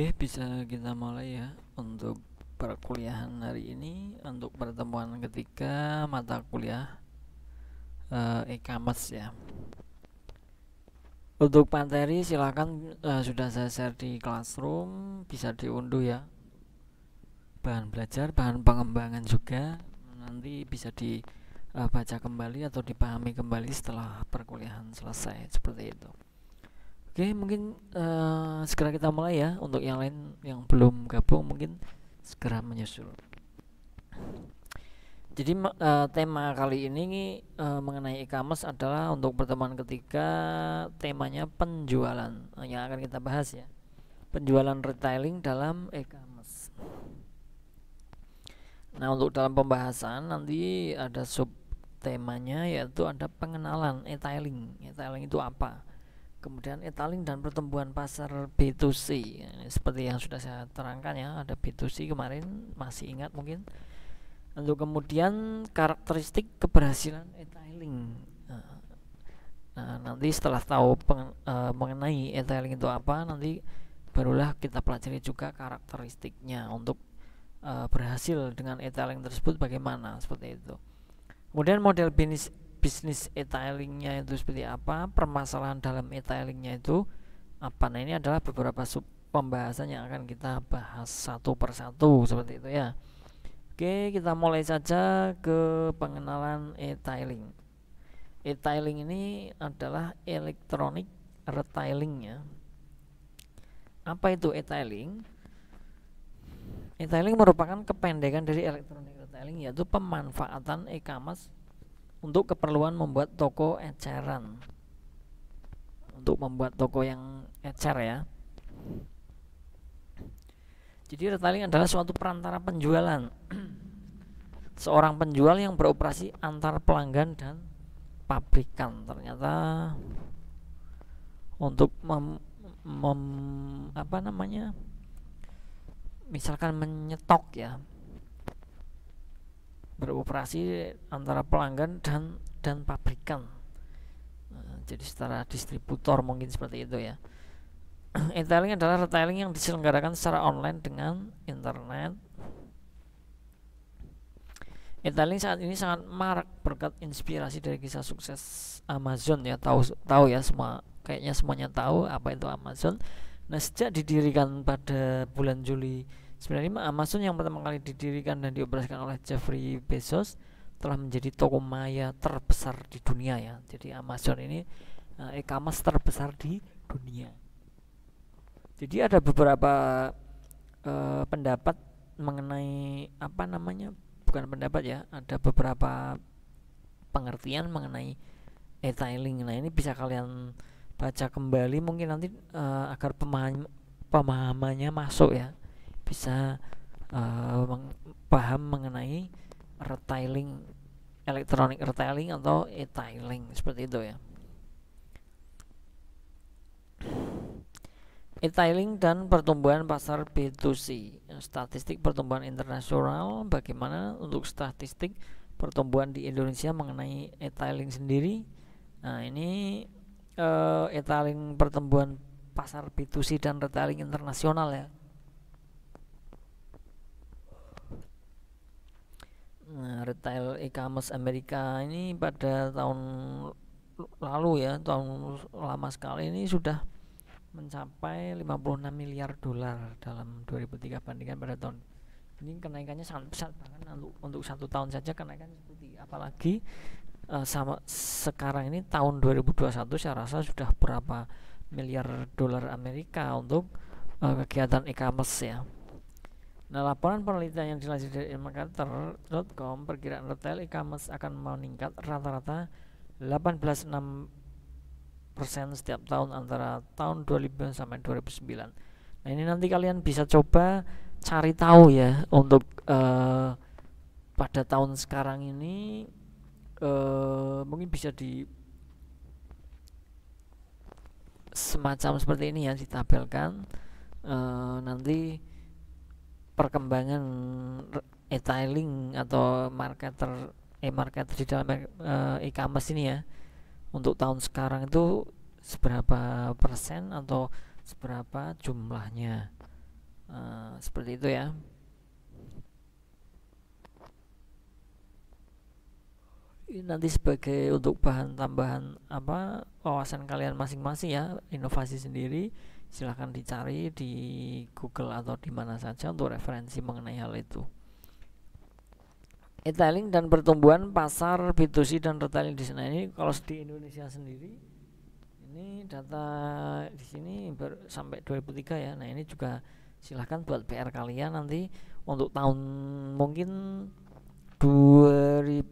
Oke, bisa kita mulai ya untuk perkuliahan hari ini untuk pertemuan ketiga mata kuliah e e-commerce ya. Untuk materi silakan e, sudah saya share di Classroom, bisa diunduh ya. Bahan belajar, bahan pengembangan juga nanti bisa dibaca eh, kembali atau dipahami kembali setelah perkuliahan selesai seperti itu. Oke, okay, mungkin uh, segera kita mulai ya. Untuk yang lain yang belum gabung, mungkin segera menyusul. Jadi uh, tema kali ini uh, mengenai e-commerce adalah untuk pertemuan ketiga temanya penjualan uh, yang akan kita bahas ya. Penjualan retailing dalam e-commerce. Nah, untuk dalam pembahasan nanti ada sub temanya yaitu ada pengenalan e-tailing. E-tailing itu apa? kemudian etaling dan pertumbuhan pasar B2C seperti yang sudah saya terangkan ya ada B2C kemarin masih ingat mungkin lalu kemudian karakteristik keberhasilan etaling nah, nah nanti setelah tahu peng, e, eh, mengenai etaling itu apa nanti barulah kita pelajari juga karakteristiknya untuk e, berhasil dengan etaling tersebut bagaimana seperti itu kemudian model bisnis bisnis e-tailingnya itu seperti apa, permasalahan dalam e-tailingnya itu apa. Nah, ini adalah beberapa sub pembahasan yang akan kita bahas satu persatu seperti itu ya. Oke, kita mulai saja ke pengenalan e-tailing. E-tailing ini adalah electronic retailing ya. Apa itu e-tailing? E-tailing merupakan kependekan dari electronic retailing yaitu pemanfaatan e-commerce untuk keperluan membuat toko eceran untuk membuat toko yang ecer ya jadi retailing adalah suatu perantara penjualan seorang penjual yang beroperasi antar pelanggan dan pabrikan ternyata untuk mem, mem apa namanya misalkan menyetok ya beroperasi antara pelanggan dan dan pabrikan eh, jadi secara distributor mungkin seperti itu ya e-tailing adalah retailing yang diselenggarakan secara online dengan internet e-tailing saat ini sangat marak berkat inspirasi dari kisah sukses Amazon ya tahu tahu ya semua kayaknya semuanya tahu apa itu Amazon nah sejak didirikan pada bulan Juli 1995 Amazon yang pertama kali didirikan dan dioperasikan oleh Jeffrey Bezos telah menjadi toko maya terbesar di dunia ya. Jadi Amazon ini eh, e-commerce terbesar di dunia. Jadi ada beberapa uh, pendapat mengenai apa namanya? bukan pendapat ya, ada beberapa pengertian mengenai e-tailing. Nah, ini bisa kalian baca kembali mungkin nanti uh, agar pemaham, pemahamannya masuk ya bisa uh, paham mengenai retailing elektronik retailing atau e-tailing seperti itu ya e-tailing dan pertumbuhan pasar B2C statistik pertumbuhan internasional bagaimana untuk statistik pertumbuhan di Indonesia mengenai e-tailing sendiri nah ini uh, eh, e-tailing pertumbuhan pasar B2C dan retailing internasional ya retail e-commerce Amerika ini pada tahun lalu ya tahun lama sekali ini sudah mencapai 56 miliar dolar dalam 2003 bandingkan pada tahun ini kenaikannya sangat besar bahkan untuk, untuk satu tahun saja kenaikan seperti apalagi uh, sama sekarang ini tahun 2021 saya rasa sudah berapa miliar dolar Amerika untuk uh, kegiatan e-commerce ya Nah, laporan penelitian yang dilansir dari ilmakarter.com, perkiraan retail e-commerce akan meningkat rata-rata 18,6 persen setiap tahun antara tahun 2000 sampai 2009. Nah, ini nanti kalian bisa coba cari tahu ya untuk uh, pada tahun sekarang ini uh, mungkin bisa di semacam seperti ini ya ditampilkan uh, eh, nanti perkembangan e-tailing atau marketer e-marketer eh, di dalam eh, e-commerce ini ya untuk tahun sekarang itu seberapa persen atau seberapa jumlahnya uh, seperti itu ya Ini nanti sebagai untuk bahan tambahan apa wawasan kalian masing-masing ya inovasi sendiri silahkan dicari di Google atau di mana saja untuk referensi mengenai hal itu. Retailing dan pertumbuhan pasar B2C dan retailing di sana ini kalau di Indonesia sendiri ini data di sini ber, sampai 2003 ya. Nah, ini juga silahkan buat PR kalian nanti untuk tahun mungkin 2010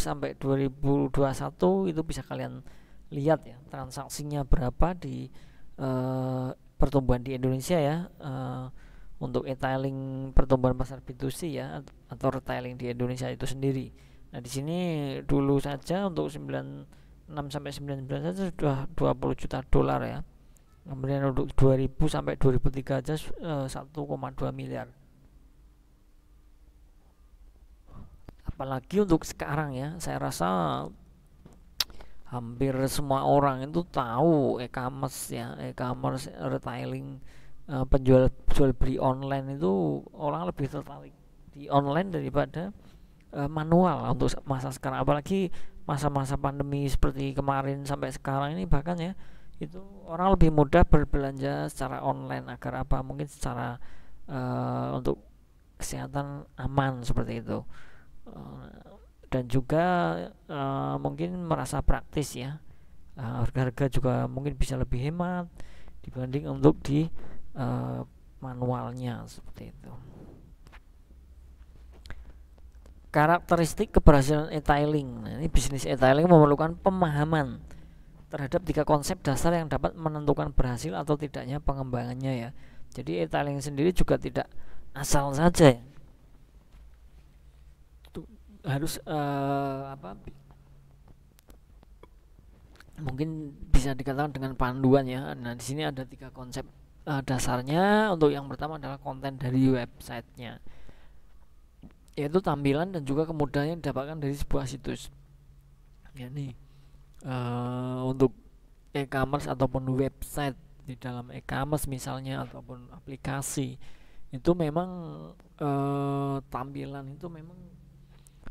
sampai 2021 itu bisa kalian lihat ya transaksinya berapa di uh, pertumbuhan di Indonesia ya uh, untuk retailing pertumbuhan pasar B2C ya atau retailing di Indonesia itu sendiri. Nah, di sini dulu saja untuk 96 sampai 99 saja sudah 20 juta dolar ya. Kemudian untuk 2000 sampai 2003 aja uh, eh, 1,2 miliar. Apalagi untuk sekarang ya, saya rasa hampir semua orang itu tahu e-commerce ya e-commerce retailing uh, penjual jual beli online itu orang lebih tertarik di online daripada uh, manual untuk masa sekarang apalagi masa-masa pandemi seperti kemarin sampai sekarang ini bahkan ya itu orang lebih mudah berbelanja secara online agar apa mungkin secara uh, untuk kesehatan aman seperti itu uh, dan juga uh, mungkin merasa praktis ya harga eh, harga-harga juga mungkin bisa lebih hemat dibanding untuk di uh, manualnya seperti itu karakteristik keberhasilan e-tailing nah, ini bisnis e-tailing memerlukan pemahaman terhadap tiga konsep dasar yang dapat menentukan berhasil atau tidaknya pengembangannya ya jadi e-tailing sendiri juga tidak asal saja ya harus uh, apa mungkin bisa dikatakan dengan panduan ya. Nah di sini ada tiga konsep uh, dasarnya. Untuk yang pertama adalah konten dari websitenya, yaitu tampilan dan juga kemudahan yang didapatkan dari sebuah situs. Ya nih eh, uh, untuk e-commerce ataupun website di dalam e-commerce misalnya ataupun aplikasi itu memang uh, tampilan itu memang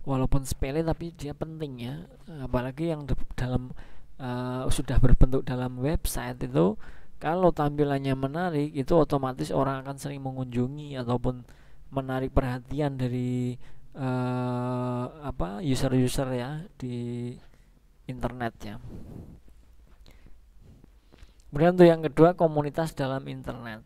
walaupun sepele tapi dia penting ya apalagi yang dalam uh, sudah berbentuk dalam website itu kalau tampilannya menarik itu otomatis orang akan sering mengunjungi ataupun menarik perhatian dari uh, apa user-user ya di internet ya kemudian untuk yang kedua komunitas dalam internet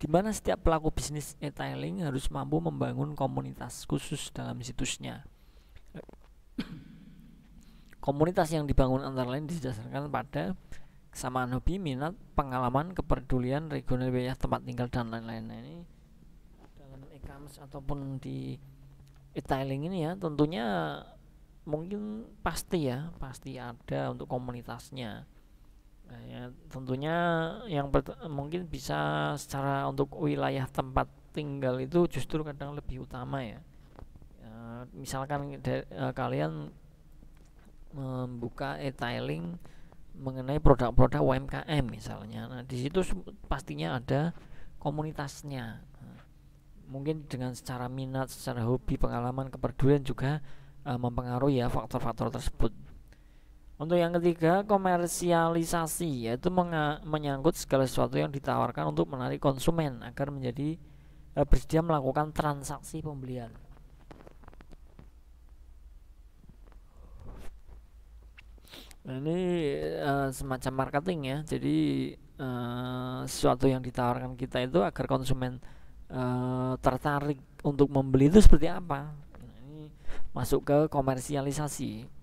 di mana setiap pelaku bisnis e-tailing harus mampu membangun komunitas khusus dalam situsnya. komunitas yang dibangun antara lain didasarkan pada kesamaan hobi, minat, pengalaman, kepedulian, regional wilayah tempat tinggal dan lain-lain. Nah, ini dalam e-commerce ataupun di e-tailing ini ya, tentunya mungkin pasti ya, pasti ada untuk komunitasnya Nah, ya, tentunya yang mungkin bisa secara untuk wilayah tempat tinggal itu justru kadang lebih utama ya. Uh, misalkan uh, kalian membuka e-tailing mengenai produk-produk UMKM misalnya. Nah, di situ pastinya ada komunitasnya. mungkin dengan secara minat, secara hobi, pengalaman, kepedulian juga uh, mempengaruhi ya faktor-faktor tersebut. Untuk yang ketiga, komersialisasi yaitu menyangkut segala sesuatu yang ditawarkan untuk menarik konsumen agar menjadi e, bersedia melakukan transaksi pembelian. Nah, ini e, semacam marketing ya. Jadi e, sesuatu yang ditawarkan kita itu agar konsumen e, tertarik untuk membeli itu seperti apa? Nah, ini masuk ke komersialisasi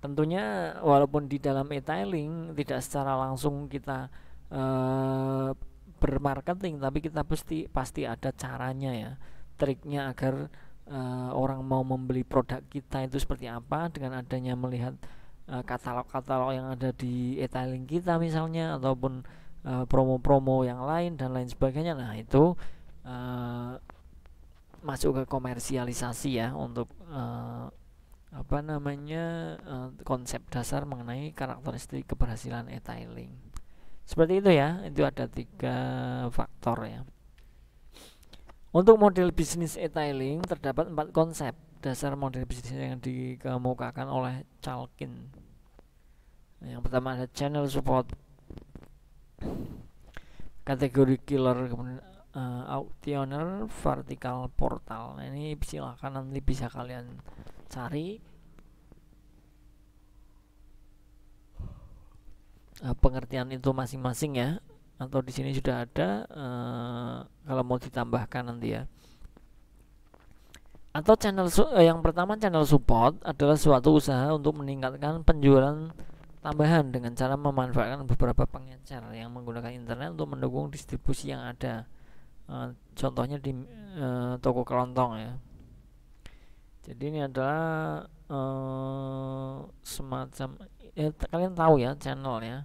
tentunya walaupun di dalam e-tailing tidak secara langsung kita uh, bermarketing tapi kita pasti pasti ada caranya ya triknya agar uh, orang mau membeli produk kita itu seperti apa dengan adanya melihat eh, katalog-katalog uh, yang ada di e-tailing kita misalnya ataupun promo-promo uh, yang lain dan lain sebagainya nah itu uh, masuk ke komersialisasi ya untuk uh, apa namanya uh, konsep dasar mengenai karakteristik keberhasilan etailing seperti itu ya itu ada tiga faktor ya untuk model bisnis etailing terdapat empat konsep dasar model bisnis yang dikemukakan oleh Chalkin yang pertama ada channel support kategori killer kemudian uh, eh, vertikal vertical portal nah, ini silahkan nanti bisa kalian cari uh, pengertian itu masing-masing ya atau di sini sudah ada uh, kalau mau ditambahkan nanti ya atau channel uh, yang pertama channel support adalah suatu usaha untuk meningkatkan penjualan tambahan dengan cara memanfaatkan beberapa pengecer yang menggunakan internet untuk mendukung distribusi yang ada uh, contohnya di uh, toko kelontong ya jadi ini adalah uh, semacam ya, kalian tahu ya channel ya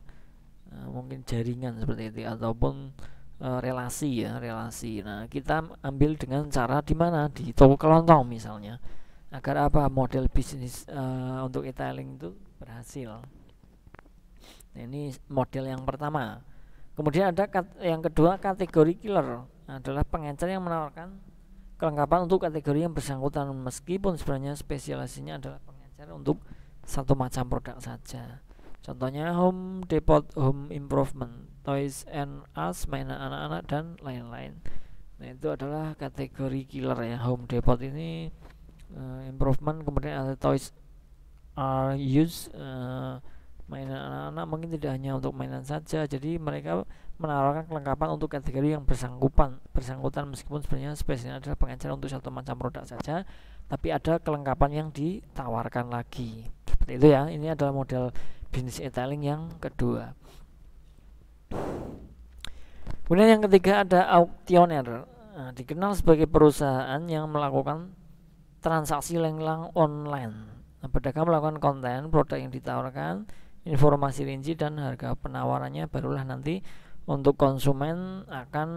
uh, mungkin jaringan seperti itu ya, ataupun uh, relasi ya relasi nah kita ambil dengan cara di mana di toko kelontong misalnya agar apa model bisnis uh, untuk e-tailing itu berhasil nah, ini model yang pertama kemudian ada yang kedua kategori killer adalah pengencer yang menawarkan kelengkapan untuk kategori yang bersangkutan meskipun sebenarnya spesialisasinya adalah pengajar untuk satu macam produk saja contohnya home depot home improvement toys and us mainan anak-anak dan lain-lain nah itu adalah kategori killer ya home depot ini uh, improvement kemudian ada toys are used uh, mainan anak-anak mungkin tidak hanya untuk mainan saja jadi mereka menawarkan kelengkapan untuk kategori yang bersangkutan bersangkutan meskipun sebenarnya spesialnya adalah pengecer untuk satu macam produk saja tapi ada kelengkapan yang ditawarkan lagi seperti itu ya ini adalah model bisnis detailing yang kedua kemudian yang ketiga ada auctioner nah, dikenal sebagai perusahaan yang melakukan transaksi lenglang online nah, pedagang melakukan konten produk yang ditawarkan informasi rinci dan harga penawarannya barulah nanti untuk konsumen akan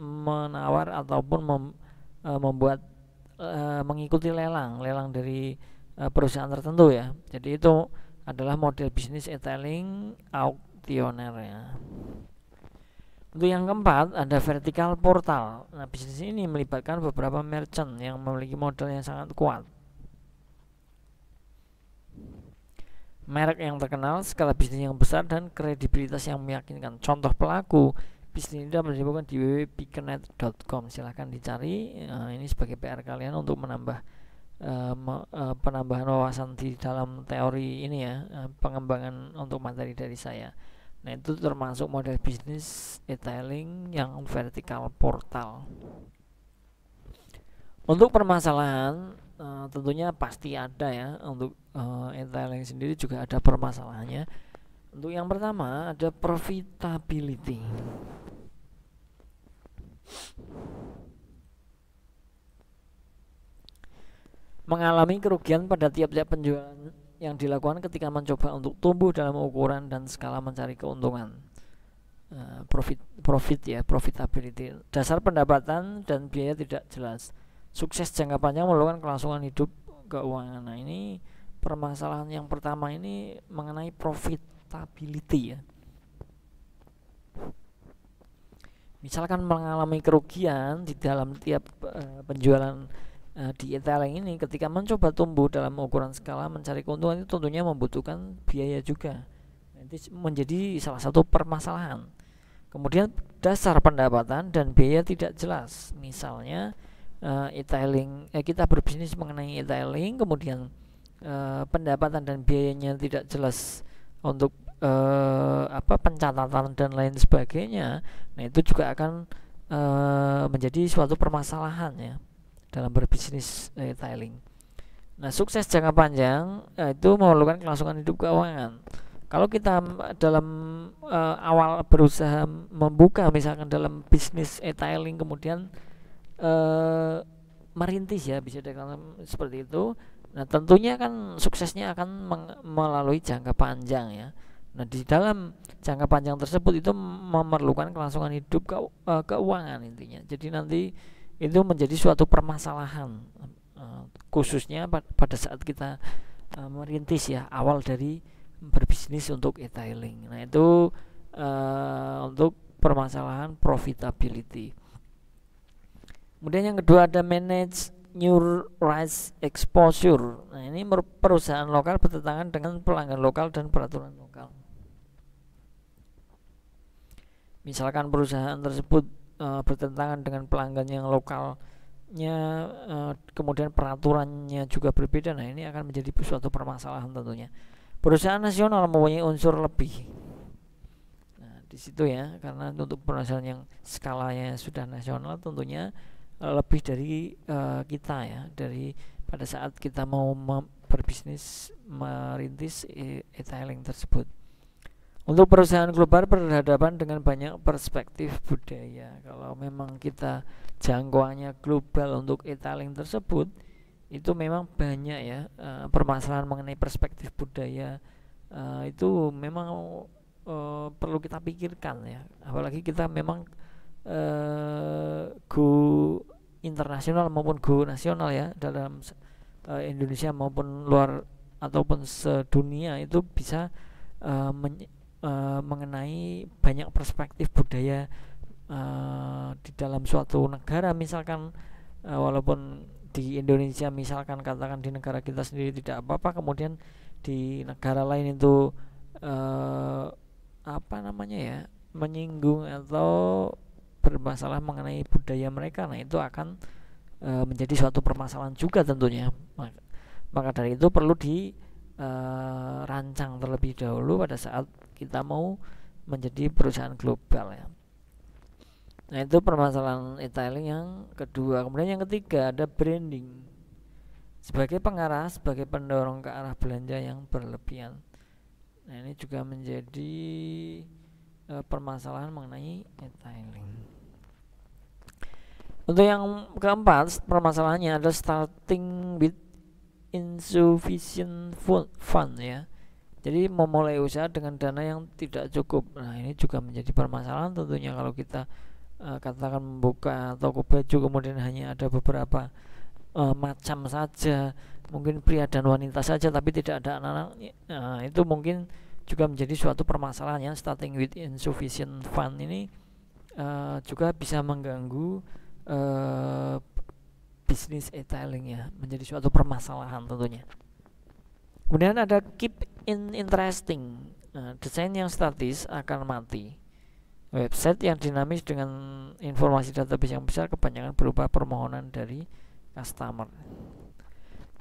menawar ataupun mem, e, membuat e, mengikuti lelang lelang dari e, perusahaan tertentu ya jadi itu adalah model bisnis e-tailing auctioner ya untuk yang keempat ada vertikal portal nah bisnis ini melibatkan beberapa merchant yang memiliki model yang sangat kuat merek yang terkenal, skala bisnis yang besar, dan kredibilitas yang meyakinkan. Contoh pelaku bisnis ini dapat ditemukan di www.pikenet.com. Silahkan dicari. Nah, ini sebagai PR kalian untuk menambah uh, penambahan wawasan di dalam teori ini ya, pengembangan untuk materi dari saya. Nah itu termasuk model bisnis detailing yang vertikal portal. Untuk permasalahan Eh, tentunya pasti ada ya untuk uh, e sendiri juga ada permasalahannya. Untuk yang pertama ada profitability. Mengalami kerugian pada tiap-tiap penjualan yang dilakukan ketika mencoba untuk tumbuh dalam ukuran dan skala mencari keuntungan uh, profit profit ya profitability dasar pendapatan dan biaya tidak jelas sukses jangka panjang memerlukan kelangsungan hidup keuangan. Nah, ini permasalahan yang pertama ini mengenai profitability ya. Misalkan mengalami kerugian di dalam tiap uh, penjualan uh, di e-tailing ini ketika mencoba tumbuh dalam ukuran skala mencari keuntungan itu tentunya membutuhkan biaya juga. Nanti menjadi salah satu permasalahan. Kemudian dasar pendapatan dan biaya tidak jelas. Misalnya uh, e-tailing eh, kita berbisnis mengenai e-tailing kemudian uh, pendapatan dan biayanya tidak jelas untuk uh, apa pencatatan dan lain sebagainya nah itu juga akan uh, menjadi suatu permasalahan ya dalam berbisnis e-tailing nah sukses jangka panjang itu memerlukan kelangsungan hidup keuangan kalau kita dalam uh, awal berusaha membuka misalkan dalam bisnis e-tailing kemudian Eh, merintis ya bisa dikatakan seperti itu. Nah tentunya kan suksesnya akan melalui jangka panjang ya. Nah di dalam jangka panjang tersebut itu memerlukan kelangsungan hidup ke, uh, eh, keuangan intinya. Jadi nanti itu menjadi suatu permasalahan uh, khususnya pad pada saat kita uh, merintis ya awal dari berbisnis untuk e-tailing. Nah itu uh, untuk permasalahan profitability. Kemudian yang kedua ada manage new rice exposure. Nah, ini perusahaan lokal bertentangan dengan pelanggan lokal dan peraturan lokal. Misalkan perusahaan tersebut e, bertentangan dengan pelanggan yang lokalnya e, kemudian peraturannya juga berbeda. Nah, ini akan menjadi suatu permasalahan tentunya. Perusahaan nasional mempunyai unsur lebih. Nah, di situ ya, karena untuk perusahaan yang skalanya sudah nasional tentunya Eh, lebih dari uh, kita ya dari pada saat kita mau berbisnis merintis e-tailing tersebut. Untuk perusahaan global berhadapan dengan banyak perspektif budaya. Kalau memang kita jangkauannya global untuk e-tailing tersebut, itu memang banyak ya uh, permasalahan mengenai perspektif budaya uh, itu memang uh, perlu kita pikirkan ya. Apalagi kita memang uh, go internasional maupun go nasional ya dalam uh, Indonesia maupun luar ataupun sedunia itu bisa uh, eh, men, uh, mengenai banyak perspektif budaya uh, di dalam suatu negara misalkan uh, walaupun di Indonesia misalkan katakan di negara kita sendiri tidak apa-apa kemudian di negara lain itu uh, apa namanya ya menyinggung atau bermasalah mengenai budaya mereka nah itu akan e, menjadi suatu permasalahan juga tentunya maka, dari itu perlu dirancang eh, e, terlebih dahulu pada saat kita mau menjadi perusahaan global ya nah itu permasalahan detailing yang kedua kemudian yang ketiga ada branding sebagai pengarah sebagai pendorong ke arah belanja yang berlebihan nah ini juga menjadi eh, permasalahan mengenai detailing untuk yang keempat, permasalahannya adalah starting with insufficient fund ya. Jadi memulai usaha dengan dana yang tidak cukup. Nah, ini juga menjadi permasalahan tentunya kalau kita uh, katakan membuka toko baju kemudian hanya ada beberapa uh, macam saja, mungkin pria dan wanita saja tapi tidak ada anak-anak. Ya, nah, itu mungkin juga menjadi suatu permasalahan ya starting with insufficient fund ini uh, juga bisa mengganggu Eh, bisnis e-tailing ya menjadi suatu permasalahan tentunya. Kemudian ada keep in interesting. uh, desain yang statis akan mati. Website yang dinamis dengan informasi database yang besar kebanyakan berupa permohonan dari customer.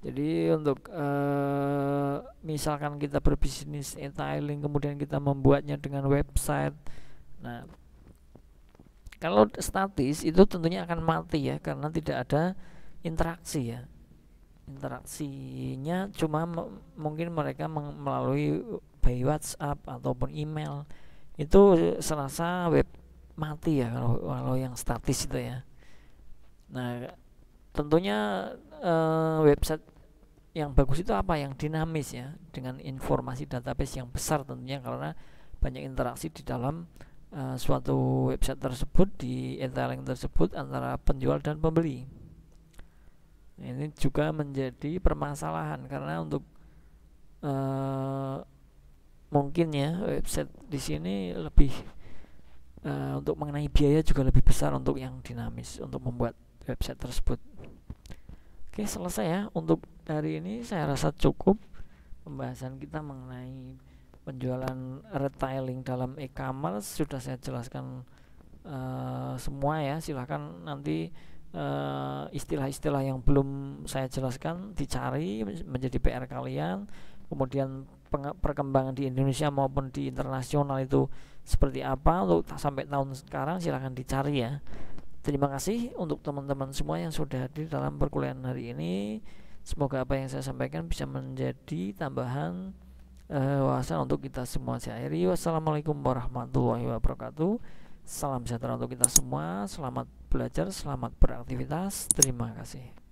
Jadi untuk uh, misalkan kita berbisnis e-tailing kemudian kita membuatnya dengan website. Nah, kalau statis itu tentunya akan mati ya karena tidak ada interaksi ya. Interaksinya cuma mungkin mereka melalui by WhatsApp ataupun email. Itu serasa web mati ya kalau kalau yang statis itu ya. Nah, tentunya eh, website yang bagus itu apa? Yang dinamis ya dengan informasi database yang besar tentunya karena banyak interaksi di dalam uh, suatu website tersebut di interlink tersebut antara penjual dan pembeli ini juga menjadi permasalahan karena untuk uh, eh, mungkin ya website di sini lebih uh, untuk mengenai biaya juga lebih besar untuk yang dinamis untuk membuat website tersebut oke selesai ya untuk hari ini saya rasa cukup pembahasan kita mengenai penjualan retailing dalam e-commerce sudah saya jelaskan uh, semua ya silahkan nanti eh, istilah-istilah uh, yang belum saya jelaskan dicari menjadi PR kalian kemudian perkembangan di Indonesia maupun di internasional itu seperti apa untuk sampai tahun sekarang silahkan dicari ya terima kasih untuk teman-teman semua yang sudah hadir dalam perkuliahan hari ini semoga apa yang saya sampaikan bisa menjadi tambahan uh, wawasan untuk kita semua saya akhiri wassalamualaikum warahmatullahi wabarakatuh salam sejahtera untuk kita semua selamat belajar selamat beraktivitas terima kasih